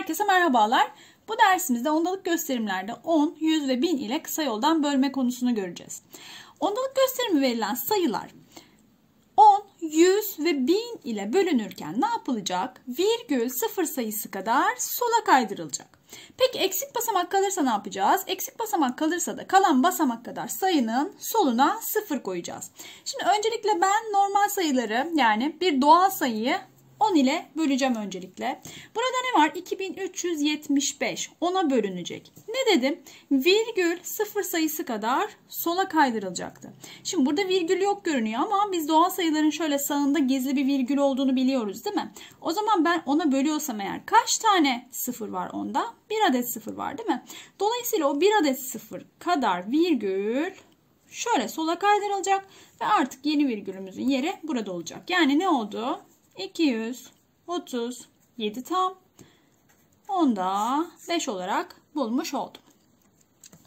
Herkese merhabalar. Bu dersimizde ondalık gösterimlerde 10, 100 ve 1000 ile kısa yoldan bölme konusunu göreceğiz. Ondalık gösterimi verilen sayılar 10, 100 ve 1000 ile bölünürken ne yapılacak? Virgül sıfır sayısı kadar sola kaydırılacak. Peki eksik basamak kalırsa ne yapacağız? Eksik basamak kalırsa da kalan basamak kadar sayının soluna sıfır koyacağız. Şimdi öncelikle ben normal sayıları yani bir doğal sayıyı 10 ile böleceğim öncelikle. Burada ne var? 2375. 10'a bölünecek. Ne dedim? Virgül sıfır sayısı kadar sola kaydırılacaktı. Şimdi burada virgül yok görünüyor ama biz doğal sayıların şöyle sağında gizli bir virgül olduğunu biliyoruz değil mi? O zaman ben 10'a bölüyorsam eğer kaç tane sıfır var onda? 1 adet sıfır var değil mi? Dolayısıyla o 1 adet sıfır kadar virgül şöyle sola kaydırılacak ve artık yeni virgülümüzün yeri burada olacak. Yani ne oldu? 237 tam. Onda 5 olarak bulmuş oldum.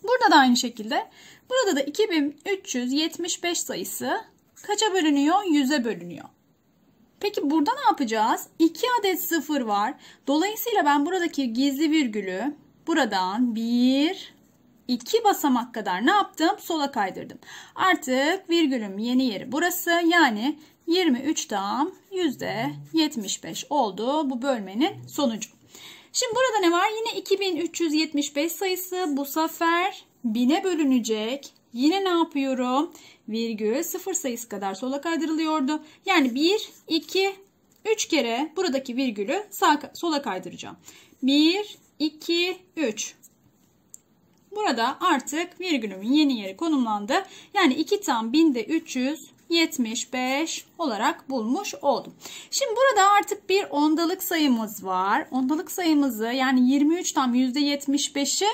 Burada da aynı şekilde. Burada da 2375 sayısı kaça bölünüyor? 100'e bölünüyor. Peki burada ne yapacağız? 2 adet sıfır var. Dolayısıyla ben buradaki gizli virgülü buradan 1, 2 basamak kadar ne yaptım? Sola kaydırdım. Artık virgülüm yeni yeri burası. Yani 23 tam %75 oldu bu bölmenin sonucu. Şimdi burada ne var? Yine 2375 sayısı bu sefer 1000'e bölünecek. Yine ne yapıyorum? Virgül sıfır sayısı kadar sola kaydırılıyordu. Yani 1, 2, 3 kere buradaki virgülü sağ, sola kaydıracağım. 1, 2, 3. Burada artık virgülümün yeni yeri konumlandı. Yani 2 tam 1000'de 300 75 olarak bulmuş oldum. Şimdi burada artık bir ondalık sayımız var. Ondalık sayımızı yani 23 tam %75'i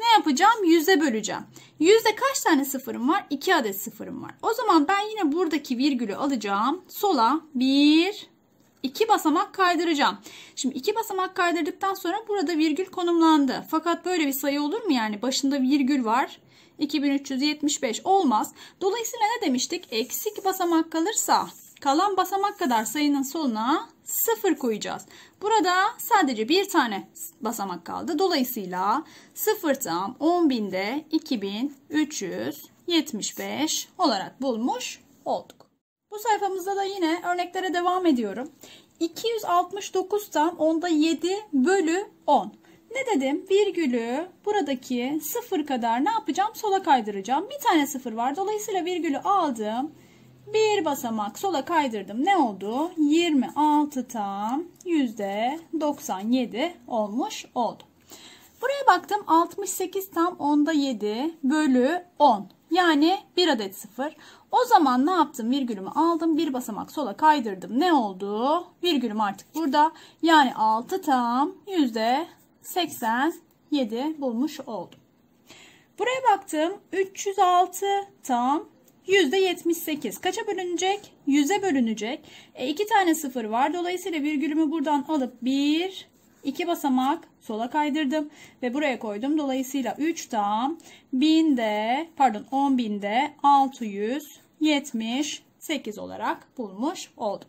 ne yapacağım? Yüze böleceğim. Yüzde kaç tane sıfırım var? 2 adet sıfırım var. O zaman ben yine buradaki virgülü alacağım. Sola 1, 2 basamak kaydıracağım. Şimdi 2 basamak kaydırdıktan sonra burada virgül konumlandı. Fakat böyle bir sayı olur mu yani? Başında virgül var. 2375 olmaz. Dolayısıyla ne demiştik? Eksik basamak kalırsa kalan basamak kadar sayının soluna 0 koyacağız. Burada sadece bir tane basamak kaldı. Dolayısıyla 0 tam 10.000'de 2375 olarak bulmuş olduk. Bu sayfamızda da yine örneklere devam ediyorum. 269 tam onda 7 bölü 10. Ne dedim? Virgülü buradaki sıfır kadar ne yapacağım? Sola kaydıracağım. Bir tane sıfır var. Dolayısıyla virgülü aldım. Bir basamak sola kaydırdım. Ne oldu? 26 tam %97 olmuş oldu. Buraya baktım 68 tam onda 7 bölü 10. Yani bir adet sıfır. O zaman ne yaptım? Virgülümü aldım. Bir basamak sola kaydırdım. Ne oldu? Virgülüm artık burada. Yani 6 tam yüzde 87 bulmuş oldum. Buraya baktım. 306 tam %78. Kaça bölünecek? 100'e bölünecek. E, iki tane sıfır var. Dolayısıyla virgülümü buradan alıp 1, 2 basamak sola kaydırdım ve buraya koydum. Dolayısıyla 3 tam 1000'de pardon 10.000'de 678 olarak bulmuş oldum.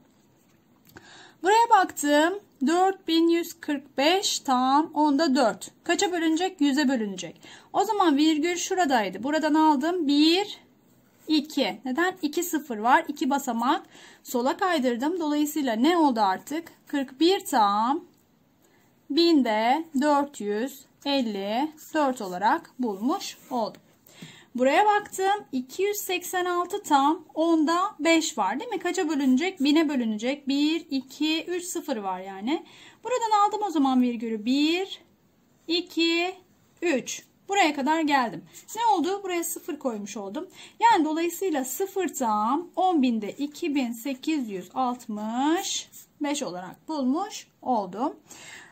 Buraya baktım. 4145 tam onda 4. Kaça bölünecek? 100'e bölünecek. O zaman virgül şuradaydı. Buradan aldım. 1, 2. Neden? 2 sıfır var. 2 basamak. Sola kaydırdım. Dolayısıyla ne oldu artık? 41 tam 1000'de 454 olarak bulmuş oldum. Buraya baktım. 286 tam. 10'da 5 var değil mi? Kaça bölünecek? 1000'e bölünecek. 1, 2, 3, 0 var yani. Buradan aldım o zaman virgülü. 1, 2, 3. Buraya kadar geldim. Ne oldu? Buraya 0 koymuş oldum. Yani dolayısıyla 0 tam 10.000'de 2865 olarak bulmuş oldum.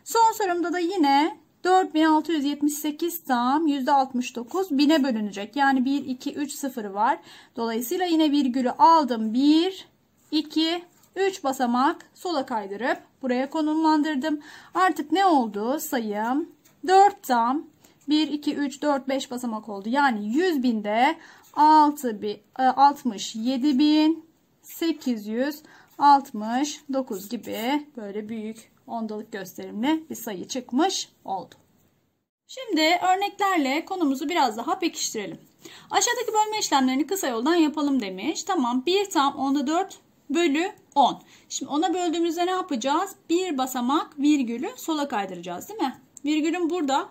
Son sorumda da yine 4678 tam %69 bine bölünecek. Yani 1, 2, 3 sıfır var. Dolayısıyla yine virgülü aldım. 1, 2, 3 basamak sola kaydırıp buraya konumlandırdım. Artık ne oldu sayım? 4 tam 1, 2, 3, 4, 5 basamak oldu. Yani 100 binde 6, e, bin, 67 bin 869 gibi böyle büyük ondalık gösterimle bir sayı çıkmış oldu. Şimdi örneklerle konumuzu biraz daha pekiştirelim. Aşağıdaki bölme işlemlerini kısa yoldan yapalım demiş. Tamam 1 tam onda 4 bölü 10. Şimdi ona böldüğümüzde ne yapacağız? Bir basamak virgülü sola kaydıracağız değil mi? Virgülün burada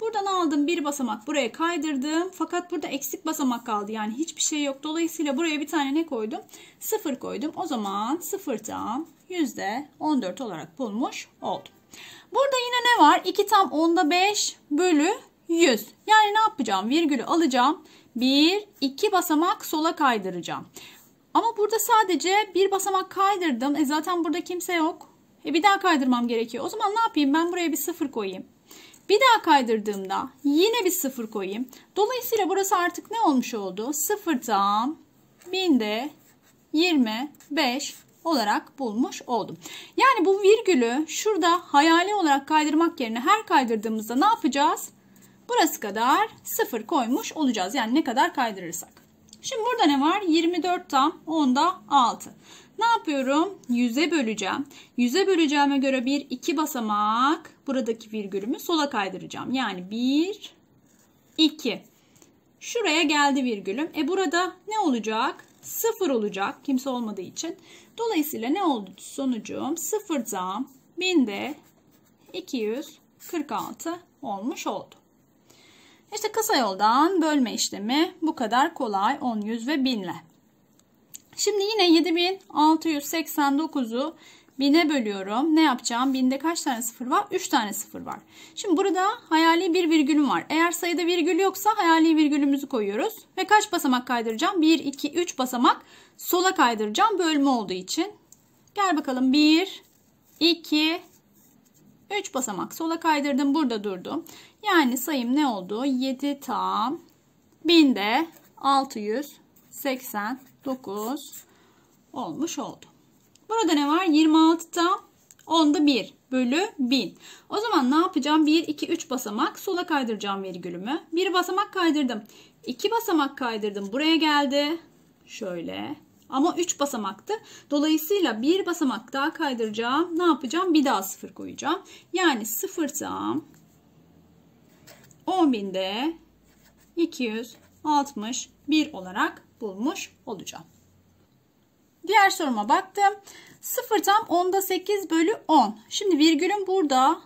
Buradan aldım bir basamak buraya kaydırdım. Fakat burada eksik basamak kaldı. Yani hiçbir şey yok. Dolayısıyla buraya bir tane ne koydum? Sıfır koydum. O zaman sıfırdan %14 olarak bulmuş oldum. Burada yine ne var? 2 tam 10'da 5 bölü 100. Yani ne yapacağım? Virgülü alacağım. 1, 2 basamak sola kaydıracağım. Ama burada sadece bir basamak kaydırdım. E zaten burada kimse yok. E bir daha kaydırmam gerekiyor. O zaman ne yapayım? Ben buraya bir sıfır koyayım. Bir daha kaydırdığımda yine bir sıfır koyayım. Dolayısıyla burası artık ne olmuş oldu? Sıfırdan binde 25 olarak bulmuş oldum. Yani bu virgülü şurada hayali olarak kaydırmak yerine her kaydırdığımızda ne yapacağız? Burası kadar sıfır koymuş olacağız. Yani ne kadar kaydırırsak. Şimdi burada ne var? 24 tam 10'da 6. Ne yapıyorum? 100'e böleceğim. 100'e böleceğime göre bir iki basamak buradaki virgülümü sola kaydıracağım. Yani 1, 2. Şuraya geldi virgülüm. E burada ne olacak? 0 olacak kimse olmadığı için. Dolayısıyla ne oldu sonucum? 0'dan 1000'de 246 olmuş oldu. İşte kısa yoldan bölme işlemi bu kadar kolay 10, 100 ve 1000'le. Şimdi yine 7689'u 1000'e bölüyorum. Ne yapacağım? 1000'de kaç tane sıfır var? 3 tane sıfır var. Şimdi burada hayali bir virgülüm var. Eğer sayıda virgül yoksa hayali virgülümüzü koyuyoruz. Ve kaç basamak kaydıracağım? 1, 2, 3 basamak sola kaydıracağım bölme olduğu için. Gel bakalım 1, 2, 3 basamak sola kaydırdım. Burada durdum. Yani sayım ne oldu? 7 tam. 1000'de 689. 9 olmuş oldu. Burada ne var? 26'da 10'da 1 bölü 1000. O zaman ne yapacağım? 1, 2, 3 basamak sola kaydıracağım virgülümü. 1 basamak kaydırdım. 2 basamak kaydırdım. Buraya geldi. Şöyle. Ama 3 basamaktı. Dolayısıyla 1 basamak daha kaydıracağım. Ne yapacağım? Bir daha 0 koyacağım. Yani 0 tam 10.000'de 261 olarak bulmuş olacağım. Diğer soruma baktım. 0 tam 10'da 8 bölü 10. Şimdi virgülüm burada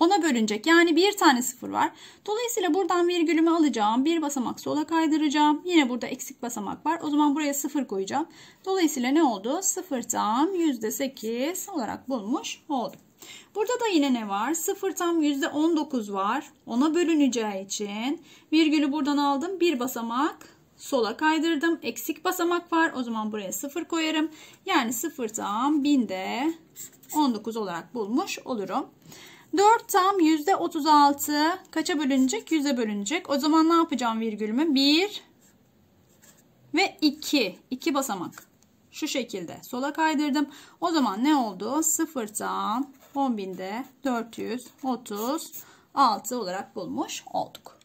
10'a bölünecek. Yani bir tane sıfır var. Dolayısıyla buradan virgülümü alacağım. Bir basamak sola kaydıracağım. Yine burada eksik basamak var. O zaman buraya sıfır koyacağım. Dolayısıyla ne oldu? Sıfır tam %8 olarak bulmuş oldum. Burada da yine ne var? Sıfır tam %19 var. 10'a bölüneceği için virgülü buradan aldım. Bir basamak sola kaydırdım. Eksik basamak var. O zaman buraya 0 koyarım. Yani 0 tam 1000'de 19 olarak bulmuş olurum. 4 tam %36 kaça bölünecek? 100'e bölünecek. O zaman ne yapacağım virgülümü? 1 ve 2. 2 basamak. Şu şekilde sola kaydırdım. O zaman ne oldu? 0 tam 10.000'de 436 olarak bulmuş olduk.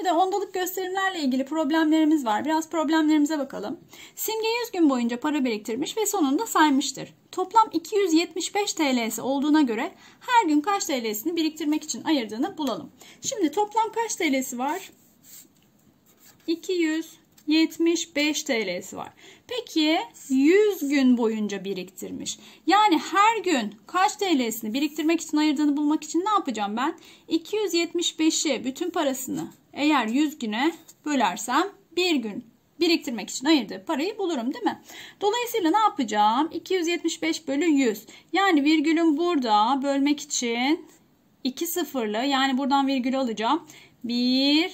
Şimdi de hondalık gösterimlerle ilgili problemlerimiz var. Biraz problemlerimize bakalım. Simge 100 gün boyunca para biriktirmiş ve sonunda saymıştır. Toplam 275 TL'si olduğuna göre her gün kaç TL'sini biriktirmek için ayırdığını bulalım. Şimdi toplam kaç TL'si var? 275 TL'si var. Peki 100 gün boyunca biriktirmiş. Yani her gün kaç TL'sini biriktirmek için ayırdığını bulmak için ne yapacağım ben? 275'i bütün parasını eğer 100 güne bölersem bir gün biriktirmek için ayırdığı parayı bulurum değil mi? Dolayısıyla ne yapacağım? 275 bölü 100. Yani virgülüm burada bölmek için 2 sıfırlı yani buradan virgül alacağım. 1,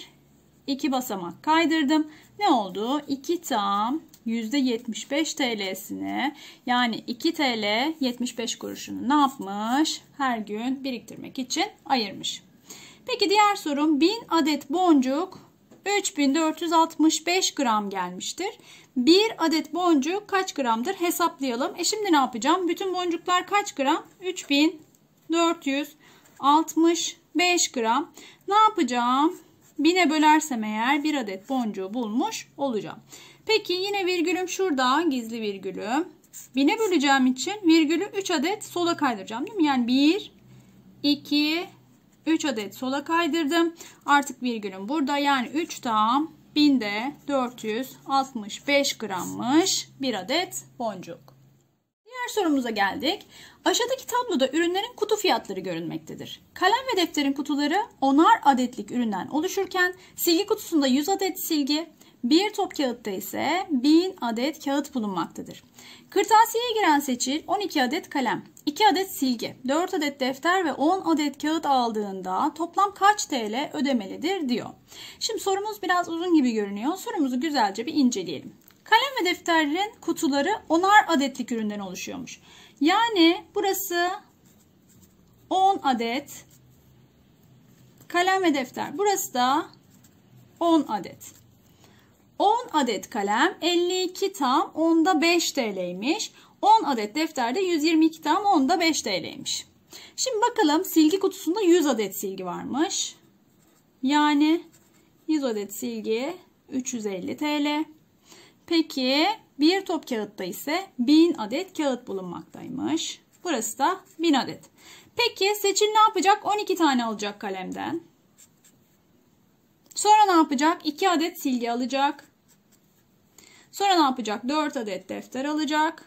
2 basamak kaydırdım. Ne oldu? 2 tam %75 TL'sini yani 2 TL 75 kuruşunu ne yapmış? Her gün biriktirmek için ayırmış. Peki diğer sorum 1000 adet boncuk 3465 gram gelmiştir. 1 adet boncuk kaç gramdır hesaplayalım. E şimdi ne yapacağım? Bütün boncuklar kaç gram? 3465 gram. Ne yapacağım? 1000'e bölersem eğer 1 adet boncuğu bulmuş olacağım. Peki yine virgülüm şurada gizli virgülüm. 1000'e böleceğim için virgülü 3 adet sola kaydıracağım değil mi? Yani 1, 2, 3 adet sola kaydırdım. Artık virgülüm burada yani 3 tam binde 465 grammış bir adet boncuk. Diğer sorumuza geldik. Aşağıdaki tabloda ürünlerin kutu fiyatları görünmektedir. Kalem ve defterin kutuları onar adetlik üründen oluşurken silgi kutusunda 100 adet silgi, bir top kağıtta ise 1000 adet kağıt bulunmaktadır. Kırtasiyeye giren seçil 12 adet kalem, 2 adet silgi, 4 adet defter ve 10 adet kağıt aldığında toplam kaç TL ödemelidir diyor. Şimdi sorumuz biraz uzun gibi görünüyor. Sorumuzu güzelce bir inceleyelim. Kalem ve defterlerin kutuları onar adetlik üründen oluşuyormuş. Yani burası 10 adet kalem ve defter. Burası da 10 adet. 10 adet kalem 52 tam 10'da 5 TL'ymiş. 10 adet defterde 122 tam 10'da 5 TL'ymiş. Şimdi bakalım silgi kutusunda 100 adet silgi varmış. Yani 100 adet silgi 350 TL. Peki bir top kağıtta ise 1000 adet kağıt bulunmaktaymış. Burası da 1000 adet. Peki Seçin ne yapacak? 12 tane alacak kalemden. Sonra ne yapacak? 2 adet silgi alacak. Sonra ne yapacak? 4 adet defter alacak.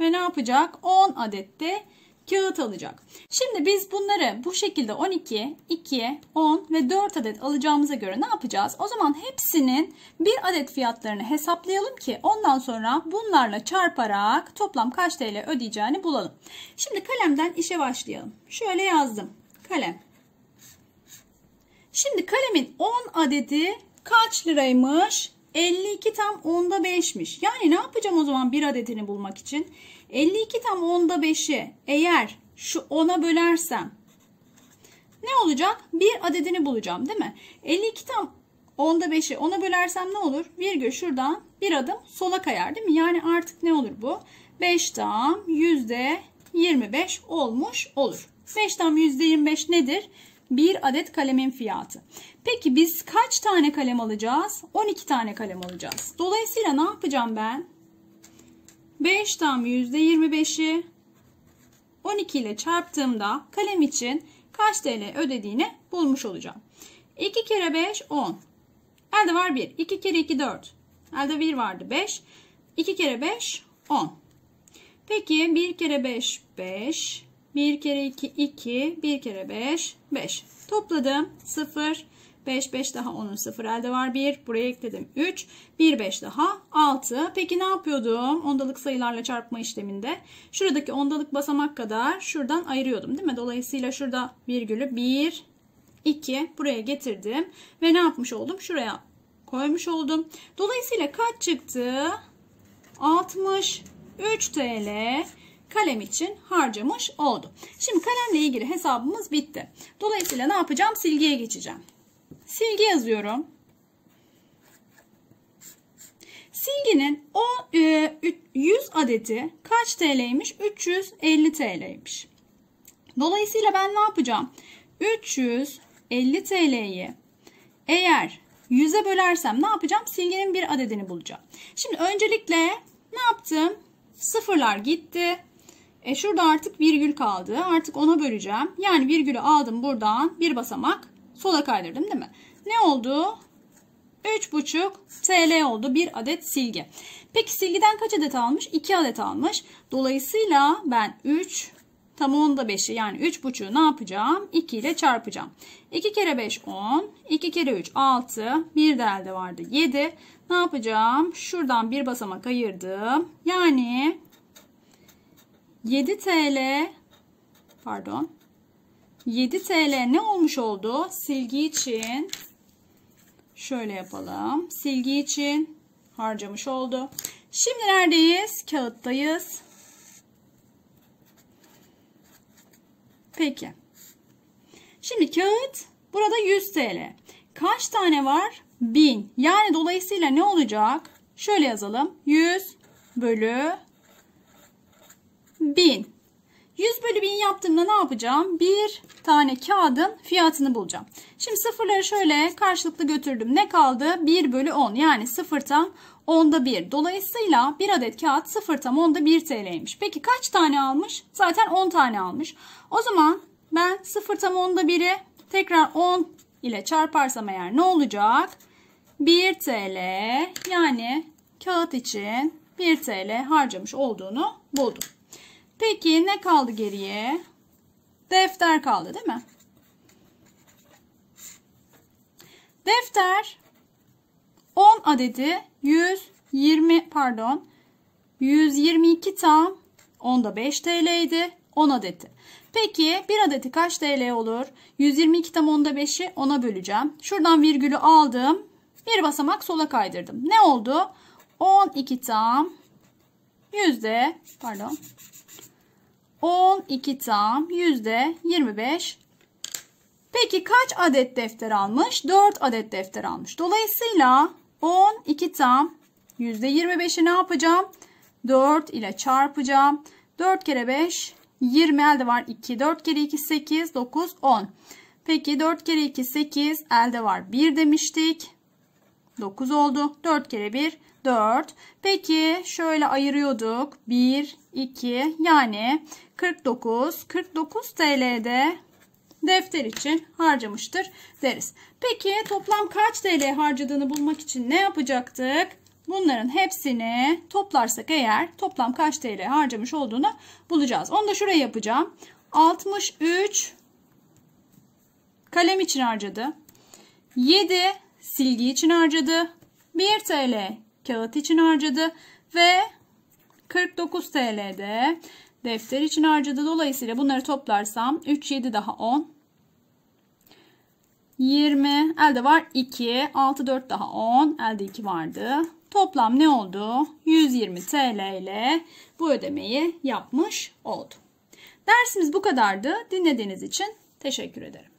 Ve ne yapacak? 10 adet de kağıt alacak. Şimdi biz bunları bu şekilde 12, 2, 10 ve 4 adet alacağımıza göre ne yapacağız? O zaman hepsinin bir adet fiyatlarını hesaplayalım ki ondan sonra bunlarla çarparak toplam kaç TL ödeyeceğini bulalım. Şimdi kalemden işe başlayalım. Şöyle yazdım. Kalem Şimdi kalemin 10 adeti kaç liraymış? 52 tam 10'da 5'miş. Yani ne yapacağım o zaman bir adetini bulmak için? 52 tam 10'da 5'i eğer şu 10'a bölersem ne olacak? Bir adetini bulacağım değil mi? 52 tam 10'da 5'i 10'a bölersem ne olur? Virgül şuradan bir adım sola kayar değil mi? Yani artık ne olur bu? 5 tam %25 olmuş olur. 5 tam %25 nedir? 1 adet kalemin fiyatı. Peki biz kaç tane kalem alacağız? 12 tane kalem alacağız. Dolayısıyla ne yapacağım ben? 5'ten %25'i 12 ile çarptığımda kalem için kaç TL ödediğini bulmuş olacağım. 2 kere 5 10. Elde var 1. 2 kere 2 4. Elde 1 vardı 5. 2 kere 5 10. Peki 1 kere 5 5. 1 kere 2 2, 1 kere 5 5. Topladım 0, 5, 5 daha onun 0 elde var 1. Buraya ekledim 3, 1, 5 daha 6. Peki ne yapıyordum ondalık sayılarla çarpma işleminde? Şuradaki ondalık basamak kadar şuradan ayırıyordum değil mi? Dolayısıyla şurada virgülü 1, 2 buraya getirdim. Ve ne yapmış oldum? Şuraya koymuş oldum. Dolayısıyla kaç çıktı? 63 TL kalem için harcamış oldu. Şimdi kalemle ilgili hesabımız bitti. Dolayısıyla ne yapacağım? Silgiye geçeceğim. Silgi yazıyorum. Silginin o e, 100 adeti kaç TL'ymiş? 350 TL'ymiş. Dolayısıyla ben ne yapacağım? 350 TL'yi eğer 100'e bölersem ne yapacağım? Silginin bir adedini bulacağım. Şimdi öncelikle ne yaptım? Sıfırlar gitti. E şurada artık virgül kaldı. Artık ona böleceğim. Yani virgülü aldım buradan bir basamak sola kaydırdım değil mi? Ne oldu? 3,5 TL oldu bir adet silgi. Peki silgiden kaç adet almış? 2 adet almış. Dolayısıyla ben 3 tam onda 5'i yani 3,5'u ne yapacağım? 2 ile çarpacağım. 2 kere 5 10, 2 kere 3 6, bir de elde vardı 7. Ne yapacağım? Şuradan bir basamak ayırdım. Yani 7 TL pardon 7 TL ne olmuş oldu? Silgi için şöyle yapalım. Silgi için harcamış oldu. Şimdi neredeyiz? Kağıttayız. Peki. Şimdi kağıt burada 100 TL. Kaç tane var? 1000. Yani dolayısıyla ne olacak? Şöyle yazalım. 100 bölü 1000. 100 bölü 1000 yaptığımda ne yapacağım? Bir tane kağıdın fiyatını bulacağım. Şimdi sıfırları şöyle karşılıklı götürdüm. Ne kaldı? 1 bölü 10 yani 0 tam 10'da 1. Dolayısıyla bir adet kağıt 0 tam 10'da 1 TL'ymiş. Peki kaç tane almış? Zaten 10 tane almış. O zaman ben 0 tam 10'da 1'i tekrar 10 ile çarparsam eğer ne olacak? 1 TL yani kağıt için 1 TL harcamış olduğunu buldum. Peki ne kaldı geriye? Defter kaldı değil mi? Defter 10 adedi 120 pardon 122 tam onda 5 TL idi 10 adeti. Peki 1 adeti kaç TL olur? 122 tam onda 5'i 10'a böleceğim. Şuradan virgülü aldım. Bir basamak sola kaydırdım. Ne oldu? 12 tam yüzde pardon 12 tam yüzde 25. Peki kaç adet defter almış? 4 adet defter almış. Dolayısıyla 12 tam yüzde 25'i ne yapacağım? 4 ile çarpacağım. 4 kere 5 20 elde var 2. 4 kere 2 8 9 10. Peki 4 kere 2 8 elde var 1 demiştik. 9 oldu. 4 kere 1 4. Peki şöyle ayırıyorduk. 1 2 yani 49 49 TL'de defter için harcamıştır deriz. Peki toplam kaç TL harcadığını bulmak için ne yapacaktık? Bunların hepsini toplarsak eğer toplam kaç TL harcamış olduğunu bulacağız. Onu da şuraya yapacağım. 63 kalem için harcadı. 7 silgi için harcadı. 1 TL kağıt için harcadı ve 49 TL'de defter için harcadı. Dolayısıyla bunları toplarsam 3, 7 daha 10. 20 elde var 2 6 4 daha 10 elde 2 vardı toplam ne oldu 120 TL ile bu ödemeyi yapmış oldum dersimiz bu kadardı dinlediğiniz için teşekkür ederim